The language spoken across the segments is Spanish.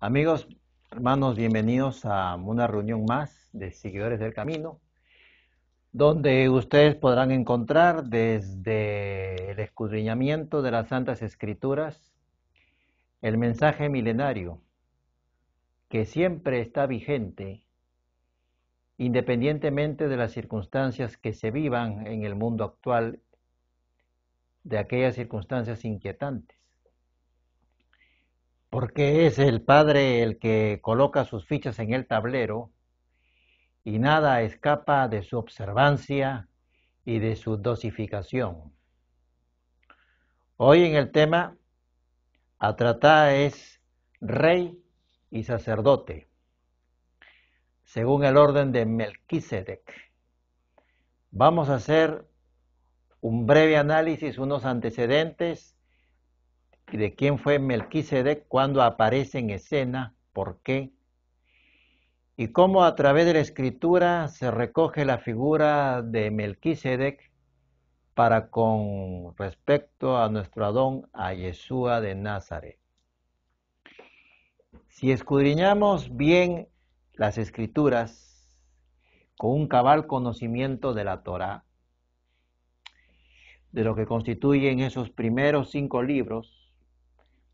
Amigos, hermanos, bienvenidos a una reunión más de Seguidores del Camino, donde ustedes podrán encontrar desde el escudriñamiento de las Santas Escrituras el mensaje milenario que siempre está vigente independientemente de las circunstancias que se vivan en el mundo actual, de aquellas circunstancias inquietantes porque es el padre el que coloca sus fichas en el tablero y nada escapa de su observancia y de su dosificación. Hoy en el tema a tratar es rey y sacerdote, según el orden de Melquisedec. Vamos a hacer un breve análisis, unos antecedentes y de quién fue Melquisedec cuando aparece en escena, por qué, y cómo a través de la escritura se recoge la figura de Melquisedec para con respecto a nuestro Adón, a Yeshua de Nazaret. Si escudriñamos bien las escrituras con un cabal conocimiento de la Torá, de lo que constituyen esos primeros cinco libros,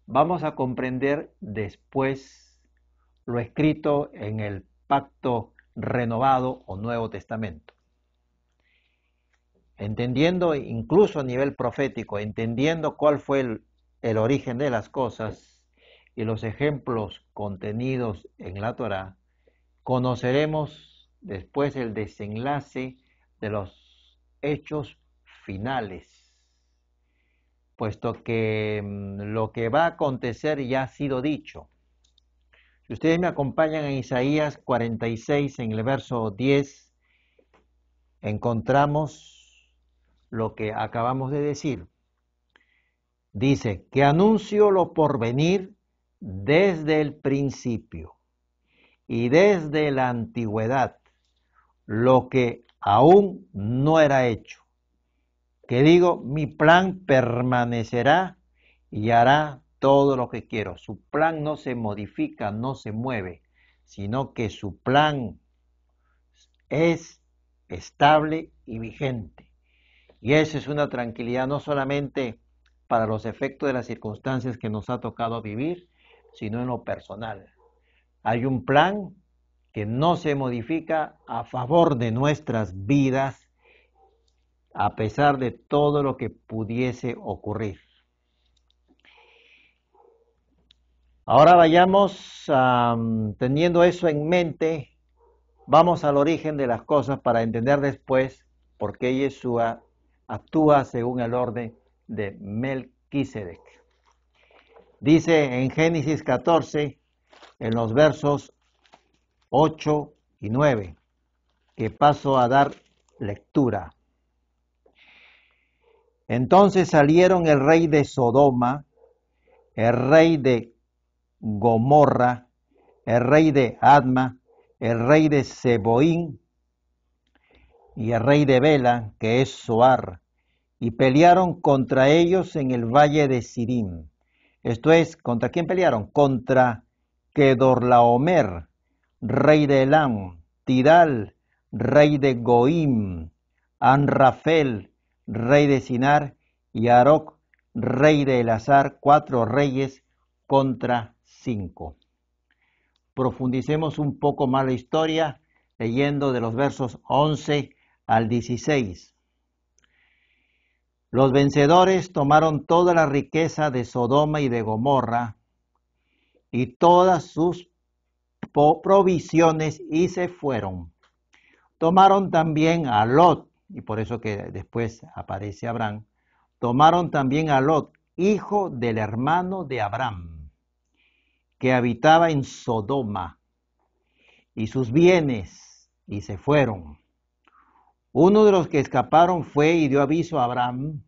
vamos a comprender después lo escrito en el pacto renovado o Nuevo Testamento. Entendiendo incluso a nivel profético, entendiendo cuál fue el, el origen de las cosas y los ejemplos contenidos en la Torá, conoceremos después el desenlace de los hechos finales puesto que mm, lo que va a acontecer ya ha sido dicho. Si ustedes me acompañan en Isaías 46, en el verso 10, encontramos lo que acabamos de decir. Dice, que anuncio lo por venir desde el principio y desde la antigüedad, lo que aún no era hecho que digo, mi plan permanecerá y hará todo lo que quiero. Su plan no se modifica, no se mueve, sino que su plan es estable y vigente. Y esa es una tranquilidad no solamente para los efectos de las circunstancias que nos ha tocado vivir, sino en lo personal. Hay un plan que no se modifica a favor de nuestras vidas a pesar de todo lo que pudiese ocurrir. Ahora vayamos, teniendo eso en mente, vamos al origen de las cosas para entender después por qué Yeshua actúa según el orden de Melquisedec. Dice en Génesis 14, en los versos 8 y 9, que paso a dar lectura. Entonces salieron el rey de Sodoma, el rey de Gomorra, el rey de Adma, el rey de Seboín y el rey de Bela, que es Soar, y pelearon contra ellos en el valle de Sirim. Esto es, ¿contra quién pelearon? Contra Kedorlaomer, rey de Elam, Tidal, rey de Goim, Anrafel, rey de Sinar, y Aroc, rey de Elazar, cuatro reyes contra cinco. Profundicemos un poco más la historia leyendo de los versos 11 al 16. Los vencedores tomaron toda la riqueza de Sodoma y de Gomorra y todas sus provisiones y se fueron. Tomaron también a Lot, y por eso que después aparece Abraham, tomaron también a Lot, hijo del hermano de Abraham, que habitaba en Sodoma, y sus bienes, y se fueron. Uno de los que escaparon fue y dio aviso a Abraham,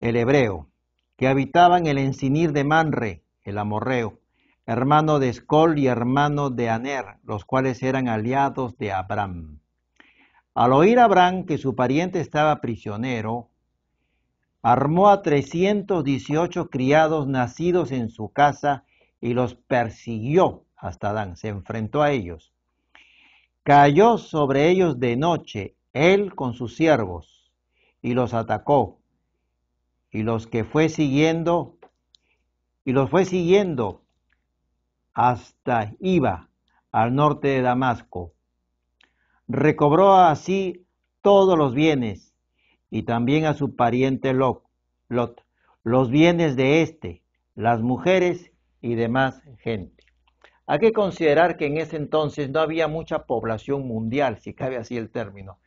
el hebreo, que habitaba en el encinir de Manre, el amorreo, hermano de Escol y hermano de Aner, los cuales eran aliados de Abraham. Al oír Abraham que su pariente estaba prisionero, armó a 318 criados nacidos en su casa y los persiguió hasta Dan, se enfrentó a ellos. Cayó sobre ellos de noche, él con sus siervos, y los atacó. Y los que fue siguiendo, y los fue siguiendo hasta Iba, al norte de Damasco recobró así todos los bienes y también a su pariente Lot, los bienes de éste, las mujeres y demás gente. Hay que considerar que en ese entonces no había mucha población mundial, si cabe así el término.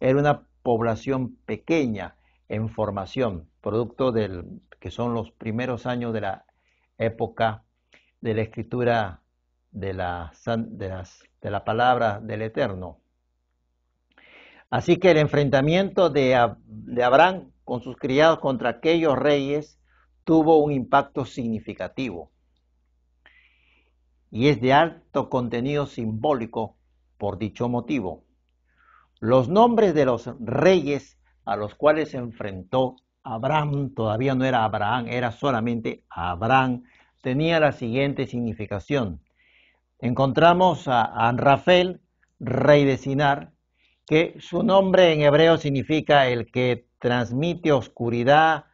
Era una población pequeña en formación, producto del que son los primeros años de la época de la escritura de la, de las, de la palabra del Eterno. Así que el enfrentamiento de, Abraham con sus criados contra aquellos reyes tuvo un impacto significativo y es de alto contenido simbólico por dicho motivo. Los nombres de los reyes a los cuales se enfrentó Abraham, todavía no era Abraham, era solamente Abraham, tenía la siguiente significación. Encontramos a Anrafel, rey de Sinar, que su nombre en hebreo significa el que transmite oscuridad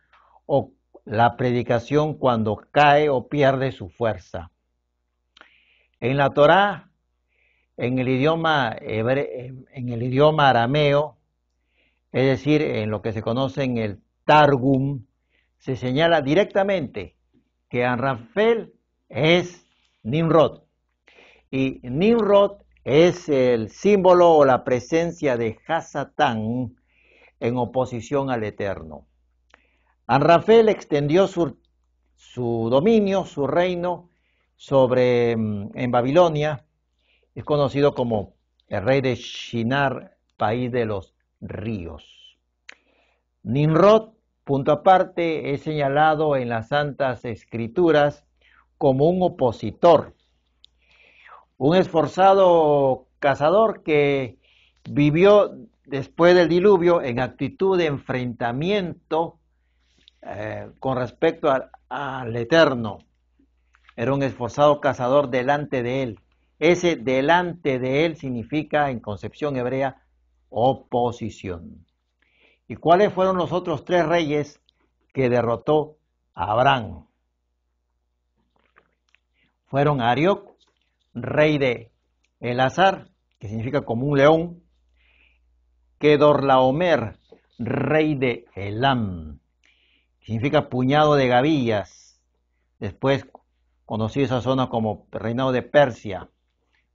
o la predicación cuando cae o pierde su fuerza. En la Torá, en el idioma en el idioma arameo, es decir, en lo que se conoce en el Targum, se señala directamente que Rafael es Nimrod. Y Nimrod es el símbolo o la presencia de Hasatán en oposición al Eterno. Anrafel extendió su, dominio, su reino sobre mm, en Babilonia, es conocido como el rey de Shinar, país de los ríos. Nimrod, punto aparte, es señalado en las Santas Escrituras como un opositor un esforzado cazador que vivió después del diluvio en actitud de enfrentamiento eh, con respecto al Eterno. Era un esforzado cazador delante de él. Ese delante de él significa en concepción hebrea oposición. ¿Y cuáles fueron los otros tres reyes que derrotó a Abraham? Fueron Arioc, rey de Elazar, que significa como un león, Kedorlaomer, rey de Elam, que significa puñado de gavillas, después conocí esa zona como reinado de Persia,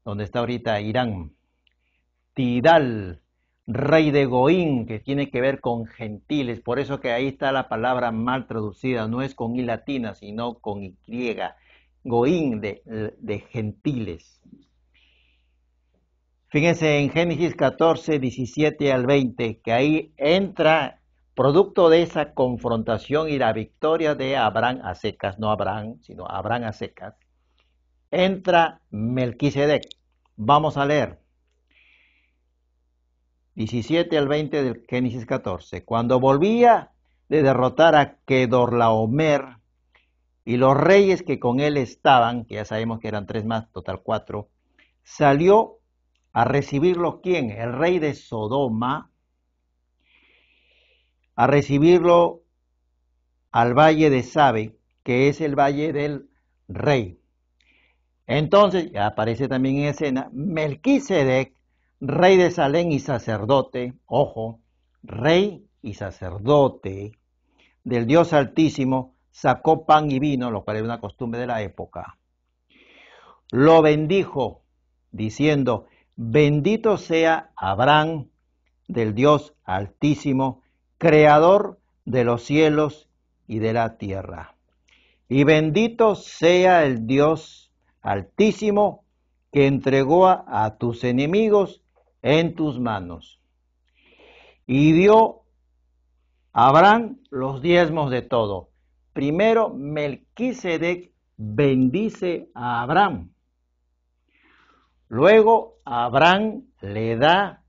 donde está ahorita Irán, Tidal, rey de Goín, que tiene que ver con gentiles, por eso que ahí está la palabra mal traducida, no es con i latina, sino con y griega Goín, de, gentiles. Fíjense en Génesis 14, 17 al 20, que ahí entra, producto de esa confrontación y la victoria de Abraham a secas, no Abraham, sino Abraham a secas, entra Melquisedec. Vamos a leer. 17 al 20 del Génesis 14. Cuando volvía de derrotar a Kedorlaomer, y los reyes que con él estaban, que ya sabemos que eran tres más, total cuatro, salió a recibirlo quién? El rey de Sodoma, a recibirlo al valle de Sabe, que es el valle del rey. Entonces, aparece también en escena Melquisedec, rey de Salem y sacerdote, ojo, rey y sacerdote del Dios Altísimo, sacó pan y vino, lo cual era una costumbre de la época. Lo bendijo, diciendo, bendito sea Abraham del Dios Altísimo, creador de los cielos y de la tierra. Y bendito sea el Dios Altísimo que entregó a, tus enemigos en tus manos. Y dio a Abraham los diezmos de todo Primero, Melquisedec bendice a Abraham. Luego, Abraham le da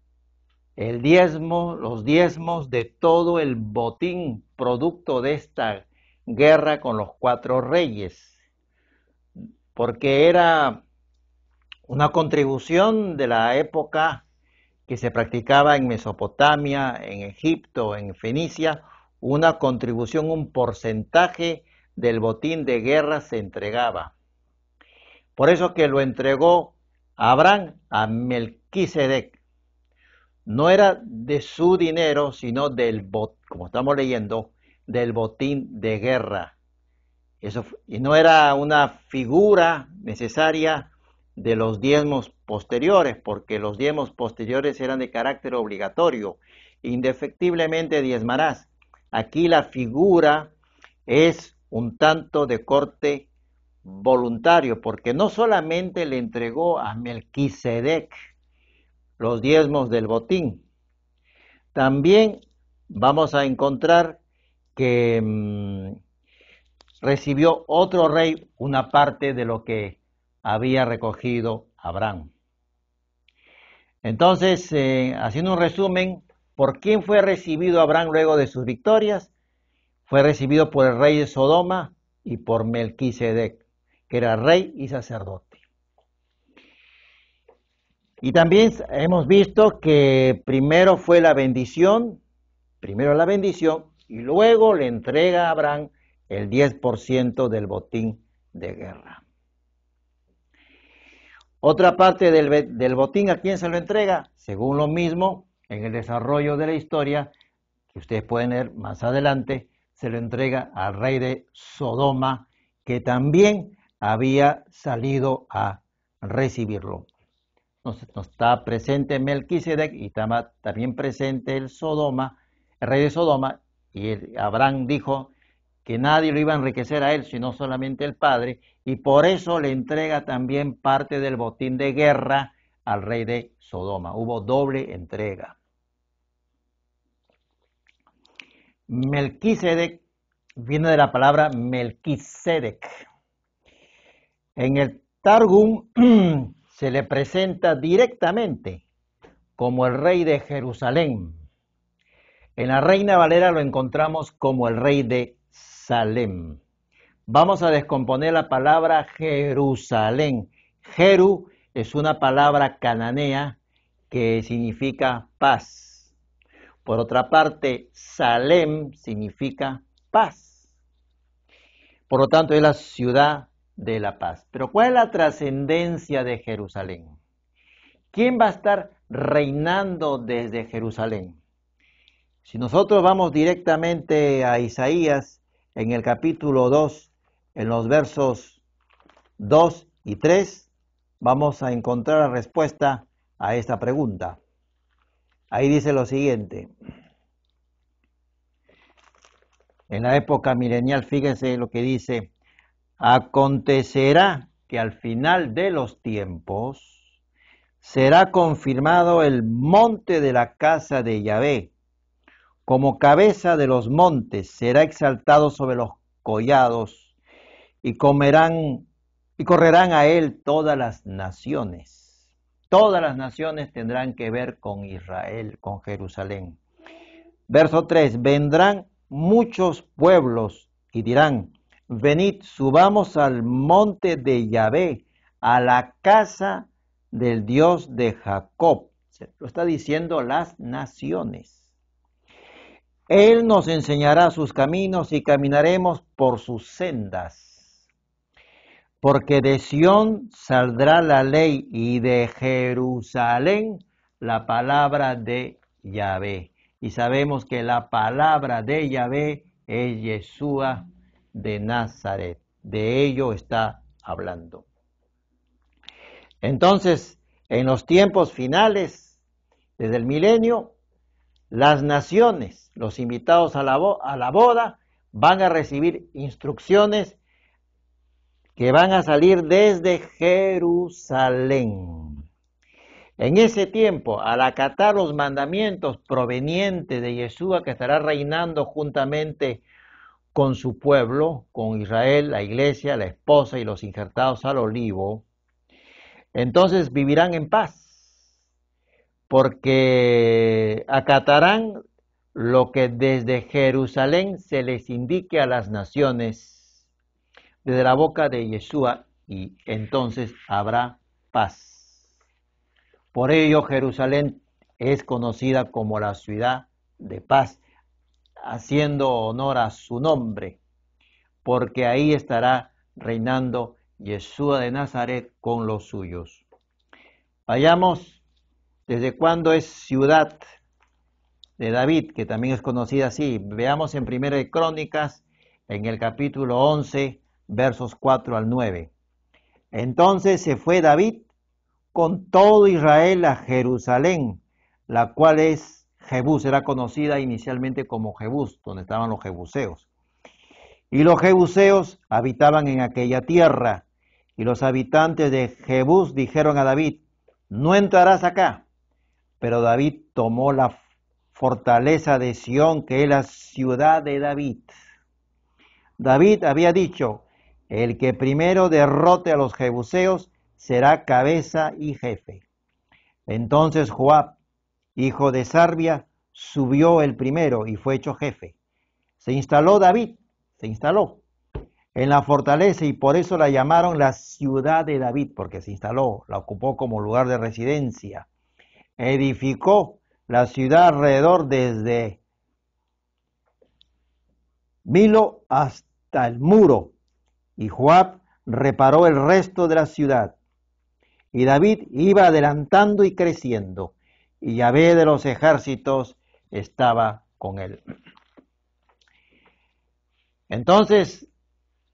el diezmo, los diezmos de todo el botín producto de esta guerra con los cuatro reyes, porque era una contribución de la época que se practicaba en Mesopotamia, en Egipto, en Fenicia, una contribución, un porcentaje del botín de guerra se entregaba. Por eso que lo entregó Abraham a Melquisedec. No era de su dinero, sino del botín, como estamos leyendo, del botín de guerra. Eso, y no era una figura necesaria de los diezmos posteriores, porque los diezmos posteriores eran de carácter obligatorio. Indefectiblemente diezmarás, Aquí la figura es un tanto de corte voluntario, porque no solamente le entregó a Melquisedec los diezmos del botín, también vamos a encontrar que mm, recibió otro rey una parte de lo que había recogido Abraham. Entonces, eh, haciendo un resumen, ¿Por quién fue recibido Abraham luego de sus victorias? Fue recibido por el rey de Sodoma y por Melquisedec, que era rey y sacerdote. Y también hemos visto que primero fue la bendición, primero la bendición, y luego le entrega a Abraham el 10% del botín de guerra. Otra parte del, del botín, ¿a quién se lo entrega? Según lo mismo, en el desarrollo de la historia, que ustedes pueden ver más adelante, se lo entrega al rey de Sodoma, que también había salido a recibirlo. No está presente Melquisedec y está también presente el Sodoma, el rey de Sodoma, y Abraham dijo que nadie lo iba a enriquecer a él, sino solamente el padre, y por eso le entrega también parte del botín de guerra al rey de Sodoma. Hubo doble entrega. Melquisedec viene de la palabra Melquisedec. En el Targum se le presenta directamente como el rey de Jerusalén. En la Reina Valera lo encontramos como el rey de Salem. Vamos a descomponer la palabra Jerusalén. Jeru es una palabra cananea que significa paz. Por otra parte, Salem significa paz. Por lo tanto, es la ciudad de la paz. Pero ¿cuál es la trascendencia de Jerusalén? ¿Quién va a estar reinando desde Jerusalén? Si nosotros vamos directamente a Isaías en el capítulo 2, en los versos 2 y 3, vamos a encontrar la respuesta a esta pregunta. Ahí dice lo siguiente. En la época milenial, fíjense lo que dice, acontecerá que al final de los tiempos será confirmado el monte de la casa de Yahvé. Como cabeza de los montes será exaltado sobre los collados y comerán y correrán a él todas las naciones Todas las naciones tendrán que ver con Israel, con Jerusalén. Verso 3, vendrán muchos pueblos y dirán, venid, subamos al monte de Yahvé, a la casa del Dios de Jacob. Lo está diciendo las naciones. Él nos enseñará sus caminos y caminaremos por sus sendas porque de Sión saldrá la ley y de Jerusalén la palabra de Yahvé. Y sabemos que la palabra de Yahvé es Yeshua de Nazaret. De ello está hablando. Entonces, en los tiempos finales, desde el milenio, las naciones, los invitados a la, a la boda, van a recibir instrucciones que van a salir desde Jerusalén. En ese tiempo, al acatar los mandamientos provenientes de Yeshua, que estará reinando juntamente con su pueblo, con Israel, la iglesia, la esposa y los injertados al olivo, entonces vivirán en paz, porque acatarán lo que desde Jerusalén se les indique a las naciones desde la boca de Yeshua y entonces habrá paz. Por ello Jerusalén es conocida como la ciudad de paz, haciendo honor a su nombre, porque ahí estará reinando Yeshua de Nazaret con los suyos. Vayamos, ¿desde cuándo es ciudad de David, que también es conocida así? Veamos en Primera de Crónicas, en el capítulo 11, versos 4 al 9. Entonces se fue David con todo Israel a Jerusalén, la cual es Jebús, era conocida inicialmente como Jebús, donde estaban los jebuseos. Y los jebuseos habitaban en aquella tierra, y los habitantes de Jebús dijeron a David, no entrarás acá. Pero David tomó la fortaleza de Sión, que es la ciudad de David. David había dicho, el que primero derrote a los jebuseos será cabeza y jefe. Entonces Joab, hijo de Sarbia, subió el primero y fue hecho jefe. Se instaló David, se instaló en la fortaleza y por eso la llamaron la ciudad de David, porque se instaló, la ocupó como lugar de residencia. Edificó la ciudad alrededor desde Milo hasta el muro y Joab reparó el resto de la ciudad. Y David iba adelantando y creciendo, y Yahvé de los ejércitos estaba con él. Entonces,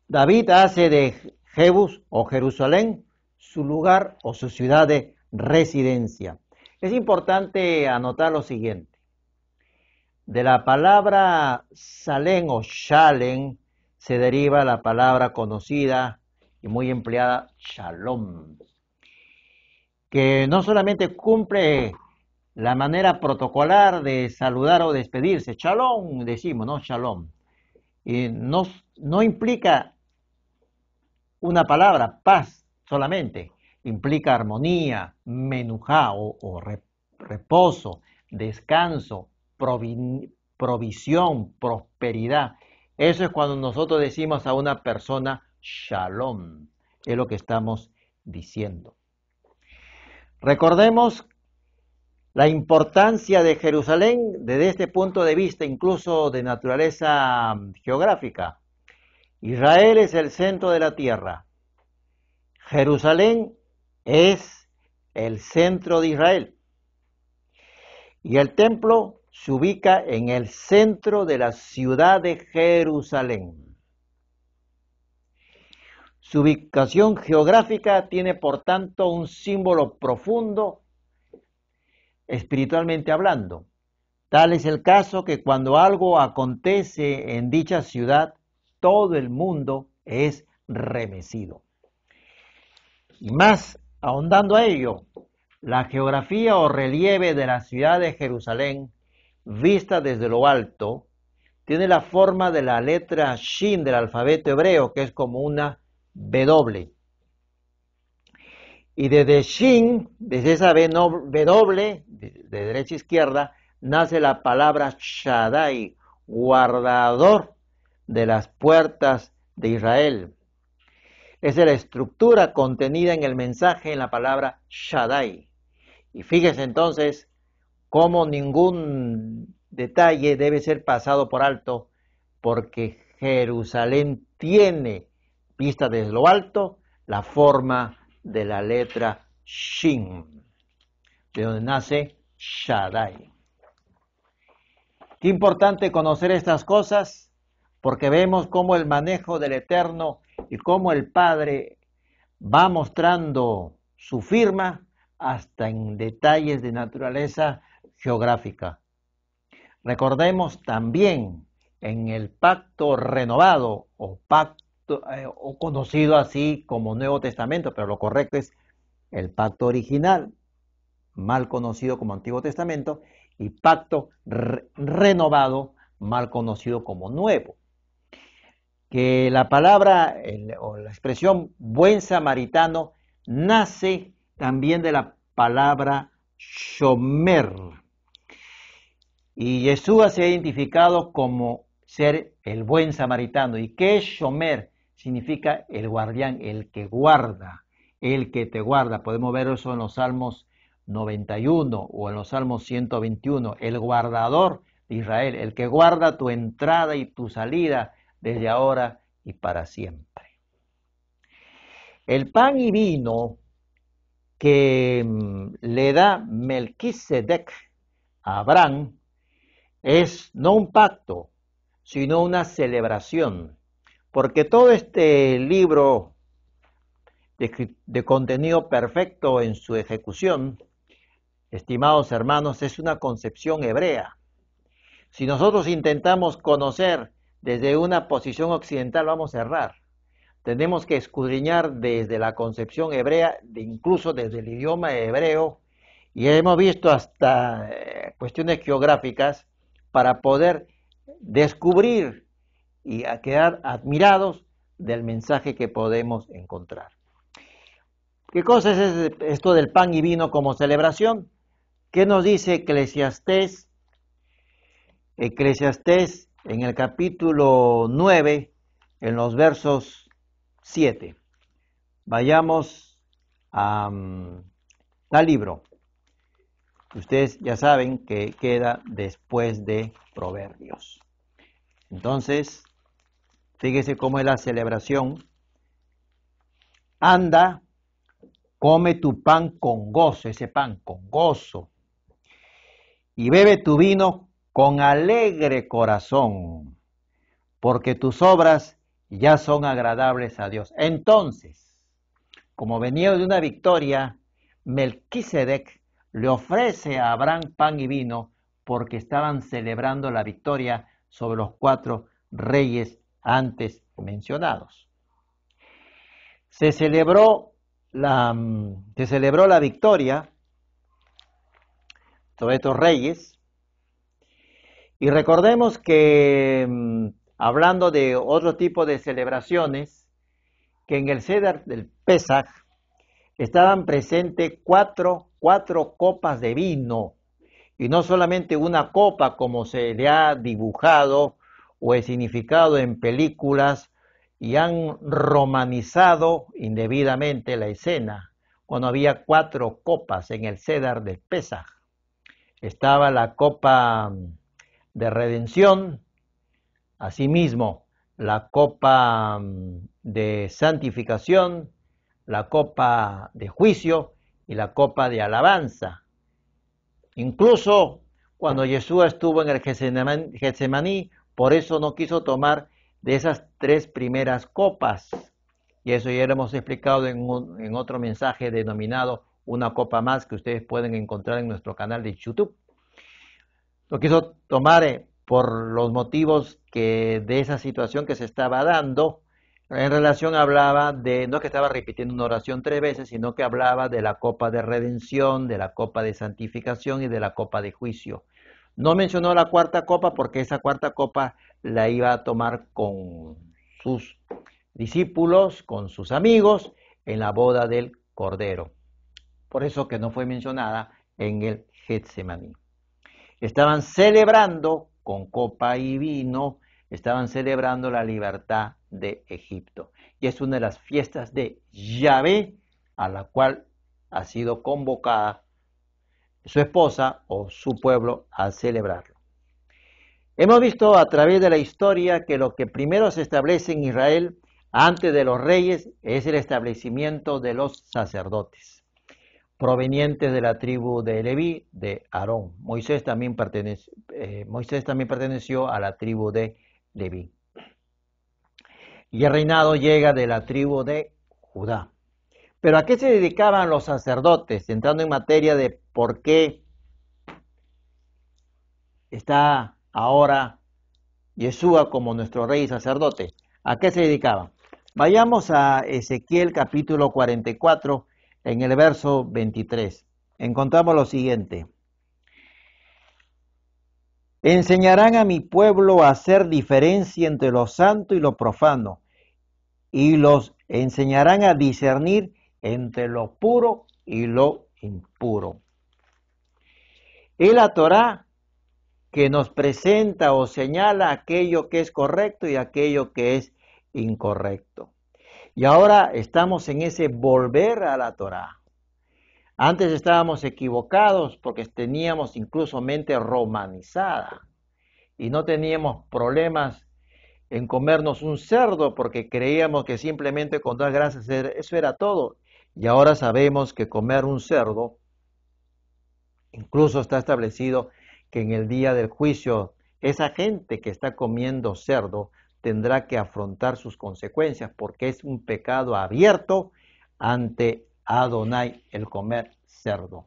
David hace de Jebus o Jerusalén su lugar o su ciudad de residencia. Es importante anotar lo siguiente. De la palabra Salen o Shalem, se deriva la palabra conocida y muy empleada, shalom, que no solamente cumple la manera protocolar de saludar o despedirse, shalom, decimos, ¿no? Shalom. Y no, no implica una palabra, paz solamente, implica armonía, menujá o, reposo, descanso, provisión, prosperidad. Eso es cuando nosotros decimos a una persona shalom. Es lo que estamos diciendo. Recordemos la importancia de Jerusalén desde este punto de vista, incluso de naturaleza geográfica. Israel es el centro de la tierra. Jerusalén es el centro de Israel. Y el templo se ubica en el centro de la ciudad de Jerusalén. Su ubicación geográfica tiene, por tanto, un símbolo profundo, espiritualmente hablando. Tal es el caso que cuando algo acontece en dicha ciudad, todo el mundo es remecido. Y más ahondando a ello, la geografía o relieve de la ciudad de Jerusalén vista desde lo alto, tiene la forma de la letra Shin del alfabeto hebreo, que es como una B W. Y desde Shin, desde esa W, de derecha a izquierda, nace la palabra Shaddai, guardador de las puertas de Israel. es la estructura contenida en el mensaje en la palabra Shaddai. Y fíjese entonces como ningún detalle debe ser pasado por alto, porque Jerusalén tiene, vista desde lo alto, la forma de la letra Shin, de donde nace Shaddai. Qué importante conocer estas cosas, porque vemos cómo el manejo del Eterno y cómo el Padre va mostrando su firma hasta en detalles de naturaleza geográfica. Recordemos también en el pacto renovado o pacto eh, o conocido así como Nuevo Testamento, pero lo correcto es el pacto original, mal conocido como Antiguo Testamento, y pacto renovado, mal conocido como Nuevo. Que la palabra o la expresión buen samaritano nace también de la palabra shomer, y Yeshua se ha identificado como ser el buen samaritano. ¿Y qué es Shomer? Significa el guardián, el que guarda, el que te guarda. Podemos ver eso en los Salmos 91 o en los Salmos 121. El guardador de Israel, el que guarda tu entrada y tu salida desde ahora y para siempre. El pan y vino que mm, le da Melquisedec a Abraham es no un pacto, sino una celebración, porque todo este libro de, contenido perfecto en su ejecución, estimados hermanos, es una concepción hebrea. Si nosotros intentamos conocer desde una posición occidental, vamos a errar. Tenemos que escudriñar desde la concepción hebrea, incluso desde el idioma hebreo, y hemos visto hasta eh, cuestiones geográficas para poder descubrir y quedar admirados del mensaje que podemos encontrar. ¿Qué cosa es esto del pan y vino como celebración? ¿Qué nos dice Eclesiastés? Eclesiastés en el capítulo 9, en los versos 7. Vayamos mm, al libro. Ustedes ya saben que queda después de Proverbios. Entonces, fíjese cómo es la celebración. Anda, come tu pan con gozo, ese pan con gozo, y bebe tu vino con alegre corazón, porque tus obras ya son agradables a Dios. Entonces, como venía de una victoria, Melquisedec le ofrece a Abraham pan y vino porque estaban celebrando la victoria sobre los cuatro reyes antes mencionados. Se celebró la, mm, celebró la victoria sobre estos reyes. Y recordemos que, mm, hablando de otro tipo de celebraciones, que en el cedar del Pesaj, estaban presentes cuatro, cuatro copas de vino, y no solamente una copa como se le ha dibujado o es significado en películas y han romanizado indebidamente la escena, cuando había cuatro copas en el Cedar del Pesaj. Estaba la copa de redención, asimismo la copa de santificación, la copa de juicio y la copa de alabanza. Incluso cuando Jesús estuvo en el Getsemaní, por eso no quiso tomar de esas tres primeras copas. Y eso ya lo hemos explicado en, en otro mensaje denominado Una copa más que ustedes pueden encontrar en nuestro canal de YouTube. Lo quiso tomar eh, por los motivos que de esa situación que se estaba dando en relación hablaba de, no que estaba repitiendo una oración tres veces, sino que hablaba de la copa de redención, de la copa de santificación y de la copa de juicio. No mencionó la cuarta copa porque esa cuarta copa la iba a tomar con sus discípulos, con sus amigos, en la boda del Cordero. Por eso que no fue mencionada en el Getsemaní. Estaban celebrando con copa y vino, estaban celebrando la libertad de Egipto. Y es una de las fiestas de Yahvé a la cual ha sido convocada su esposa o su pueblo a celebrarlo. Hemos visto a través de la historia que lo que primero se establece en Israel antes de los reyes es el establecimiento de los sacerdotes provenientes de la tribu de Leví, de Aarón. Moisés también, perteneció, eh, Moisés también perteneció a la tribu de Leví y el reinado llega de la tribu de Judá. Pero ¿a qué se dedicaban los sacerdotes? Entrando en materia de por qué está ahora Yeshua como nuestro rey y sacerdote. ¿A qué se dedicaban? Vayamos a Ezequiel capítulo 44 en el verso 23. Encontramos lo siguiente. Enseñarán a mi pueblo a hacer diferencia entre lo santo y lo profano y los enseñarán a discernir entre lo puro y lo impuro. Es la Torah que nos presenta o señala aquello que es correcto y aquello que es incorrecto. Y ahora estamos en ese volver a la Torah. Antes estábamos equivocados porque teníamos incluso mente romanizada y no teníamos problemas en comernos un cerdo porque creíamos que simplemente con dar gracias eso era todo. Y ahora sabemos que comer un cerdo, incluso está establecido que en el día del juicio, esa gente que está comiendo cerdo tendrá que afrontar sus consecuencias porque es un pecado abierto ante Adonai el comer cerdo.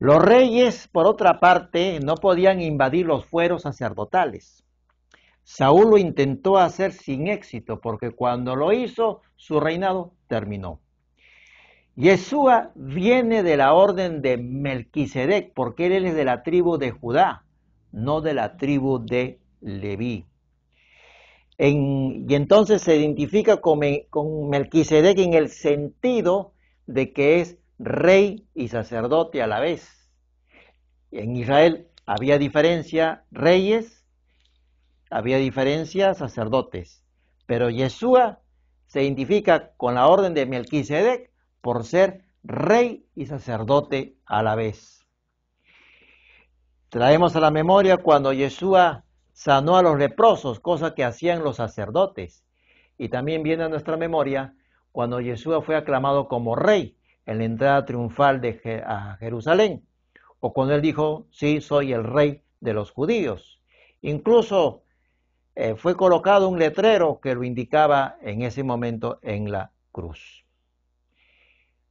Los reyes, por otra parte, no podían invadir los fueros sacerdotales. Saúl lo intentó hacer sin éxito, porque cuando lo hizo, su reinado terminó. Yeshua viene de la orden de Melquisedec, porque él es de la tribu de Judá, no de la tribu de Leví. y entonces se identifica con, con Melquisedec en el sentido de que es rey y sacerdote a la vez. En Israel había diferencia, reyes había diferencias sacerdotes, pero Yeshua se identifica con la orden de Melquisedec por ser rey y sacerdote a la vez. Traemos a la memoria cuando Yeshua sanó a los leprosos, cosa que hacían los sacerdotes. Y también viene a nuestra memoria cuando Yeshua fue aclamado como rey en la entrada triunfal de a Jerusalén, o cuando él dijo, sí, soy el rey de los judíos. Incluso eh, fue colocado un letrero que lo indicaba en ese momento en la cruz.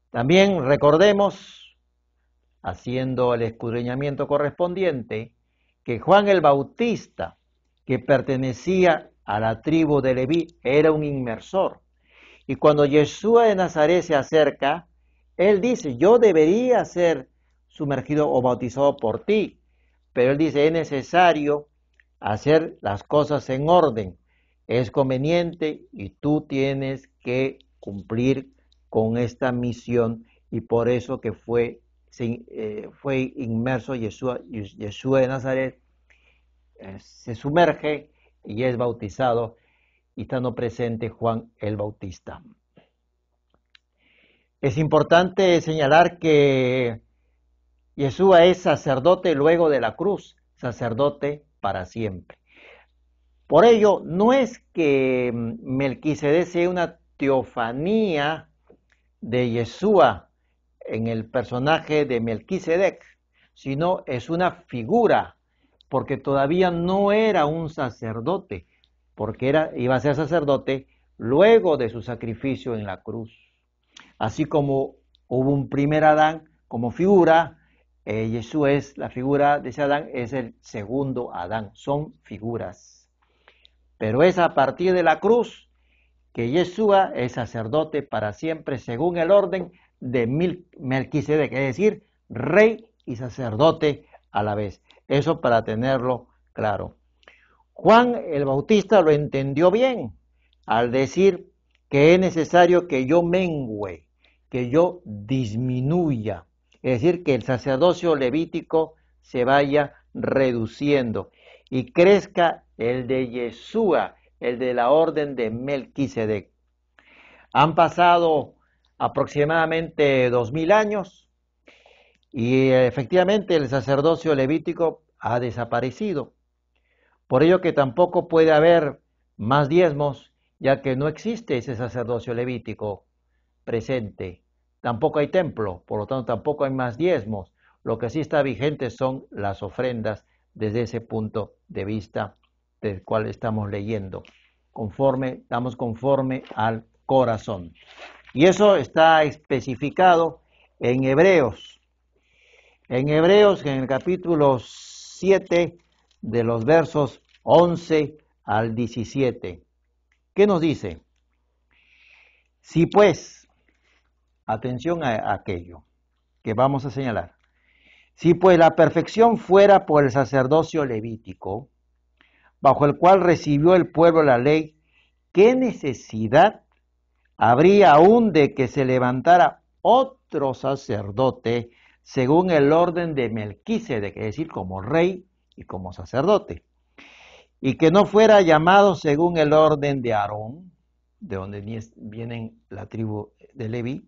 También recordemos, haciendo el escudriñamiento correspondiente, que Juan el Bautista, que pertenecía a la tribu de Leví, era un inmersor. Y cuando Yeshua de Nazaret se acerca, él dice, yo debería ser sumergido o bautizado por ti, pero él dice, es necesario hacer las cosas en orden. Es conveniente y tú tienes que cumplir con esta misión y por eso que fue, eh, fue inmerso Jesús de Nazaret, eh, se sumerge y es bautizado y estando presente Juan el Bautista. Es importante señalar que Jesús es sacerdote luego de la cruz, sacerdote para siempre. Por ello, no es que Melquisedec sea una teofanía de Yeshua en el personaje de Melquisedec, sino es una figura, porque todavía no era un sacerdote, porque era, iba a ser sacerdote luego de su sacrificio en la cruz. Así como hubo un primer Adán como figura, eh, Jesús es la figura de ese Adán, es el segundo Adán, son figuras. Pero es a partir de la cruz que Yeshua es sacerdote para siempre según el orden de Melquisedec, es decir, rey y sacerdote a la vez. Eso para tenerlo claro. Juan el Bautista lo entendió bien al decir que es necesario que yo mengüe, que yo disminuya es decir, que el sacerdocio levítico se vaya reduciendo y crezca el de Yeshua, el de la orden de Melquisedec. Han pasado aproximadamente dos mil años y eh, efectivamente el sacerdocio levítico ha desaparecido. Por ello que tampoco puede haber más diezmos, ya que no existe ese sacerdocio levítico presente. Tampoco hay templo, por lo tanto tampoco hay más diezmos. Lo que sí está vigente son las ofrendas desde ese punto de vista del cual estamos leyendo. Conforme, damos conforme al corazón. Y eso está especificado en Hebreos. En Hebreos, en el capítulo 7, de los versos 11 al 17. ¿Qué nos dice? Si pues Atención a, aquello que vamos a señalar. Si pues la perfección fuera por el sacerdocio levítico, bajo el cual recibió el pueblo la ley, ¿qué necesidad habría aún de que se levantara otro sacerdote según el orden de Melquisedec, es decir, como rey y como sacerdote? Y que no fuera llamado según el orden de Aarón, de donde vienen la tribu de Leví,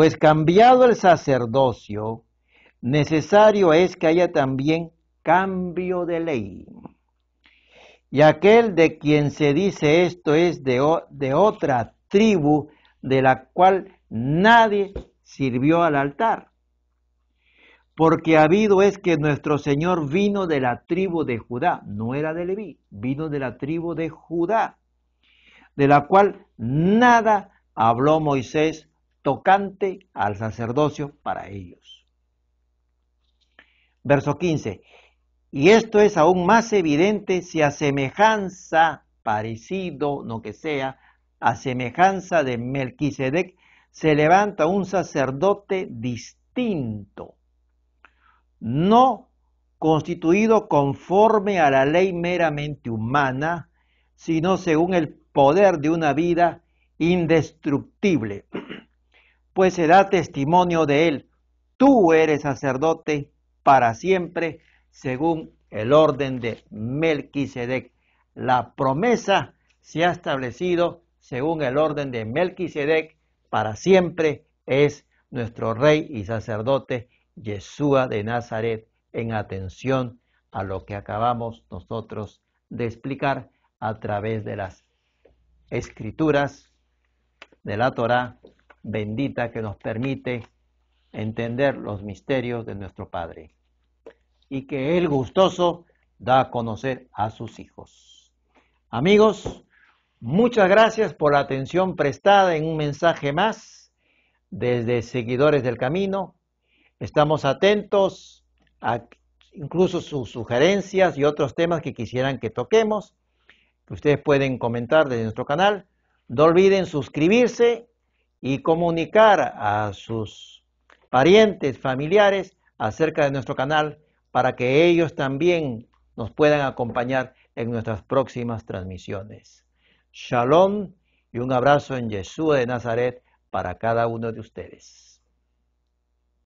pues cambiado el sacerdocio, necesario es que haya también cambio de ley. Y aquel de quien se dice esto es de, otra tribu de la cual nadie sirvió al altar. Porque habido es que nuestro Señor vino de la tribu de Judá, no era de Leví, vino de la tribu de Judá, de la cual nada habló Moisés tocante al sacerdocio para ellos. Verso 15. Y esto es aún más evidente si a semejanza, parecido, no que sea, a semejanza de Melquisedec, se levanta un sacerdote distinto, no constituido conforme a la ley meramente humana, sino según el poder de una vida indestructible pues da testimonio de él. Tú eres sacerdote para siempre, según el orden de Melquisedec. La promesa se ha establecido según el orden de Melquisedec para siempre es nuestro rey y sacerdote Yeshua de Nazaret en atención a lo que acabamos nosotros de explicar a través de las escrituras de la Torá bendita que nos permite entender los misterios de nuestro Padre y que Él gustoso da a conocer a sus hijos. Amigos, muchas gracias por la atención prestada en un mensaje más desde Seguidores del Camino. Estamos atentos a incluso sus sugerencias y otros temas que quisieran que toquemos. Ustedes pueden comentar desde nuestro canal. No olviden suscribirse y comunicar a sus parientes, familiares acerca de nuestro canal para que ellos también nos puedan acompañar en nuestras próximas transmisiones. Shalom y un abrazo en Yeshua de Nazaret para cada uno de ustedes.